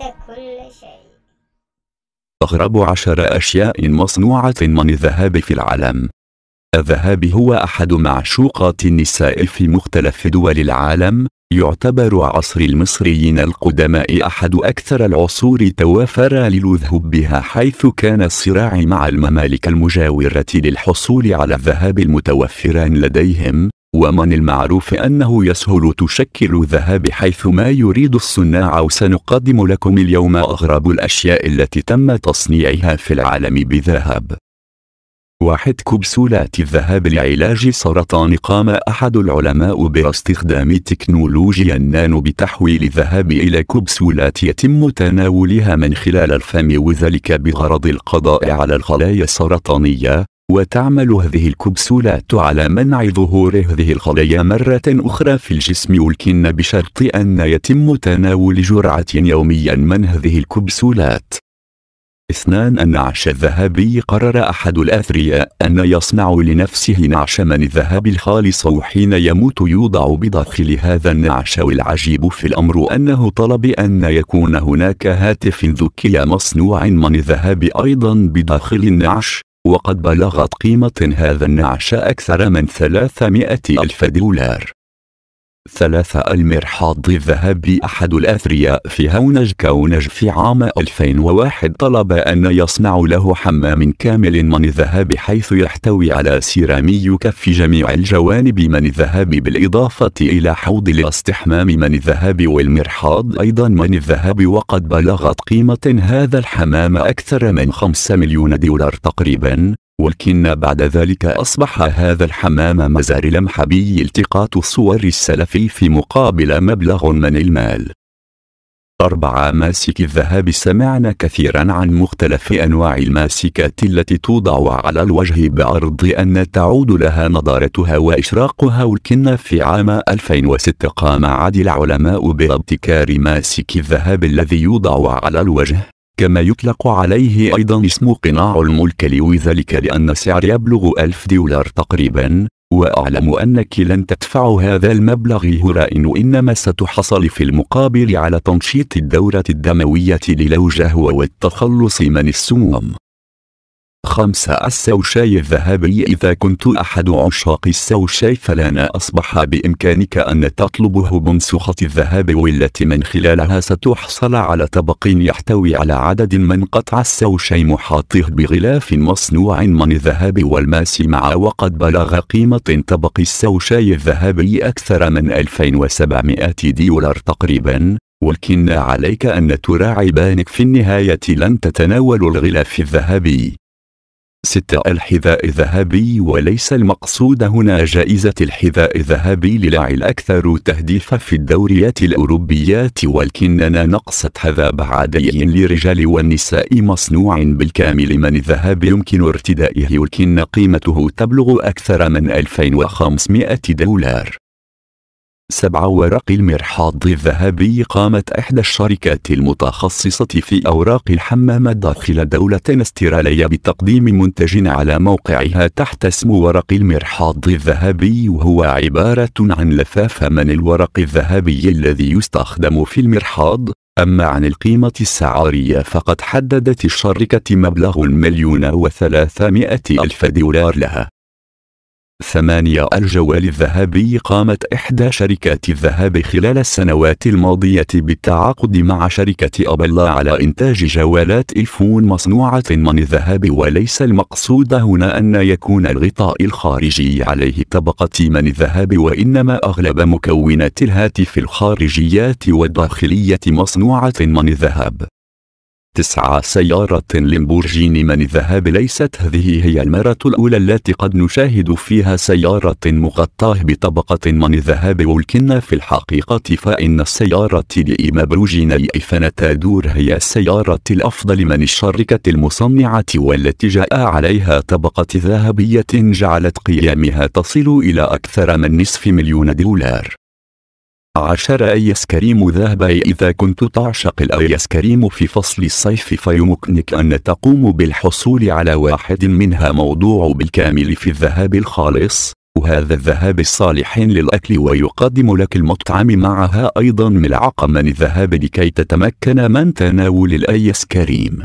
كل شيء أغرب عشر أشياء مصنوعة من الذهب في العالم الذهب هو أحد معشوقات النساء في مختلف دول العالم يعتبر عصر المصريين القدماء أحد أكثر العصور توافر للذهب بها حيث كان الصراع مع الممالك المجاورة للحصول على الذهب المتوفر لديهم ومن المعروف أنه يسهل تشكل الذهب حيث ما يريد الصناع وسنقدم لكم اليوم أغرب الأشياء التي تم تصنيعها في العالم بذهب واحد كبسولات الذهب لعلاج سرطان قام أحد العلماء باستخدام تكنولوجيا النانو بتحويل الذهب إلى كبسولات يتم تناولها من خلال الفم وذلك بغرض القضاء على الخلايا السرطانية وتعمل هذه الكبسولات على منع ظهور هذه الخلايا مرة أخرى في الجسم ولكن بشرط أن يتم تناول جرعة يوميا من هذه الكبسولات اثنان النعش الذهبي قرر أحد الأثرياء أن يصنع لنفسه نعش من الذهب الخالص وحين يموت يوضع بداخل هذا النعش والعجيب في الأمر أنه طلب أن يكون هناك هاتف ذكي مصنوع من الذهب أيضا بداخل النعش وقد بلغت قيمة هذا النعش أكثر من 300 ألف دولار ثلاثة المرحاض الذهبي أحد الأثرياء في هونج كونج في عام 2001 طلب أن يصنع له حمام كامل من الذهب حيث يحتوي على سيرامي يكفي جميع الجوانب من الذهب بالإضافة إلى حوض لاستحمام من الذهب والمرحاض أيضا من الذهب وقد بلغت قيمة هذا الحمام أكثر من 5 مليون دولار تقريبا ولكن بعد ذلك أصبح هذا الحمام مزار لمحبي التقاط صور السلفي في مقابل مبلغ من المال أربع ماسك الذهب سمعنا كثيرا عن مختلف أنواع الماسكات التي توضع على الوجه بعرض أن تعود لها نضارتها وإشراقها ولكن في عام 2006 قام عدل العلماء بابتكار ماسك الذهب الذي يوضع على الوجه كما يطلق عليه أيضا اسم قناع الملك لذلك لأن السعر يبلغ ألف دولار تقريبا وأعلم أنك لن تدفع هذا المبلغ هراء وإنما ستحصل في المقابل على تنشيط الدورة الدموية للوجه والتخلص من السموم خمسة السوشاي الذهبي إذا كنت أحد عشاق السوشاي فلان أصبح بإمكانك أن تطلبه بنسخة الذهب والتي من خلالها ستحصل على طبق يحتوي على عدد من قطع السوشاي محاطه بغلاف مصنوع من الذهب والماس مع وقد بلغ قيمة طبق السوشاي الذهبي أكثر من 2700 دولار تقريبا ولكن عليك أن تراعي بانك في النهاية لن تتناول الغلاف الذهبي 6. الحذاء الذهبي وليس المقصود هنا جائزة الحذاء الذهبي للاعب الأكثر تهديفا في الدوريات الأوروبيات ولكننا نقصت هذا بعدي للرجال والنساء مصنوع بالكامل من الذهب يمكن ارتدائه ولكن قيمته تبلغ أكثر من 2500 دولار سبع ورق المرحاض الذهبي قامت إحدى الشركات المتخصصة في أوراق الحمام داخل دولة استراليا بتقديم منتج على موقعها تحت اسم ورق المرحاض الذهبي وهو عبارة عن لفافة من الورق الذهبي الذي يستخدم في المرحاض أما عن القيمة السعرية فقد حددت الشركة مبلغ مليون وثلاثمائة ألف دولار لها ثمانية الجوال الذهبي قامت إحدى شركات الذهب خلال السنوات الماضية بالتعاقد مع شركة أبلا على إنتاج جوالات أيفون مصنوعة من الذهب وليس المقصود هنا أن يكون الغطاء الخارجي عليه طبقة من الذهب وإنما أغلب مكونات الهاتف الخارجيات والداخلية مصنوعة من الذهب تسعة سيارة لمبورجيني من الذهب ليست هذه هي المرة الأولى التي قد نشاهد فيها سيارة مغطاة بطبقة من الذهب ولكن في الحقيقة فإن السيارة لإمبروجيني دور هي السيارة الأفضل من الشركة المصنعة والتي جاء عليها طبقة ذهبية جعلت قيامها تصل إلى أكثر من نصف مليون دولار عشر أيس كريم ذهب إذا كنت تعشق الأيس كريم في فصل الصيف فيمكنك أن تقوم بالحصول على واحد منها موضوع بالكامل في الذهاب الخالص وهذا الذهاب الصالح للأكل ويقدم لك المطعم معها أيضا ملعقة من الذهاب لكي تتمكن من تناول الأيس كريم